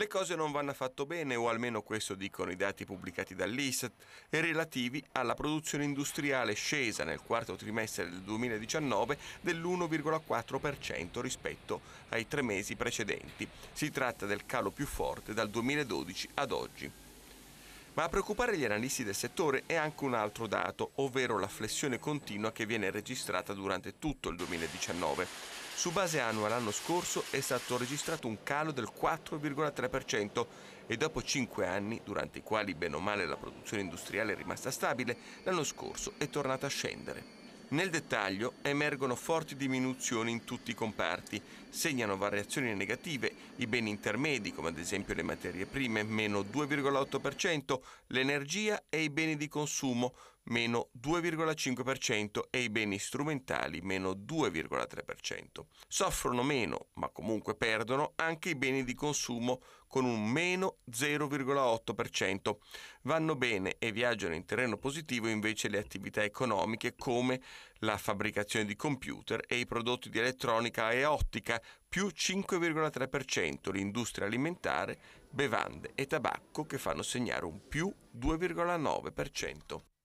le cose non vanno affatto bene, o almeno questo dicono i dati pubblicati dall'Istat e relativi alla produzione industriale scesa nel quarto trimestre del 2019 dell'1,4% rispetto ai tre mesi precedenti. Si tratta del calo più forte dal 2012 ad oggi. Ma a preoccupare gli analisti del settore è anche un altro dato, ovvero la flessione continua che viene registrata durante tutto il 2019. Su base annua l'anno scorso è stato registrato un calo del 4,3% e dopo 5 anni, durante i quali bene o male la produzione industriale è rimasta stabile, l'anno scorso è tornata a scendere. Nel dettaglio emergono forti diminuzioni in tutti i comparti, segnano variazioni negative i beni intermedi come ad esempio le materie prime meno 2,8%, l'energia e i beni di consumo meno 2,5% e i beni strumentali meno 2,3%. Soffrono meno, ma comunque perdono, anche i beni di consumo con un meno 0,8%. Vanno bene e viaggiano in terreno positivo invece le attività economiche come la fabbricazione di computer e i prodotti di elettronica e ottica più 5,3%, l'industria alimentare, bevande e tabacco che fanno segnare un più 2,9%.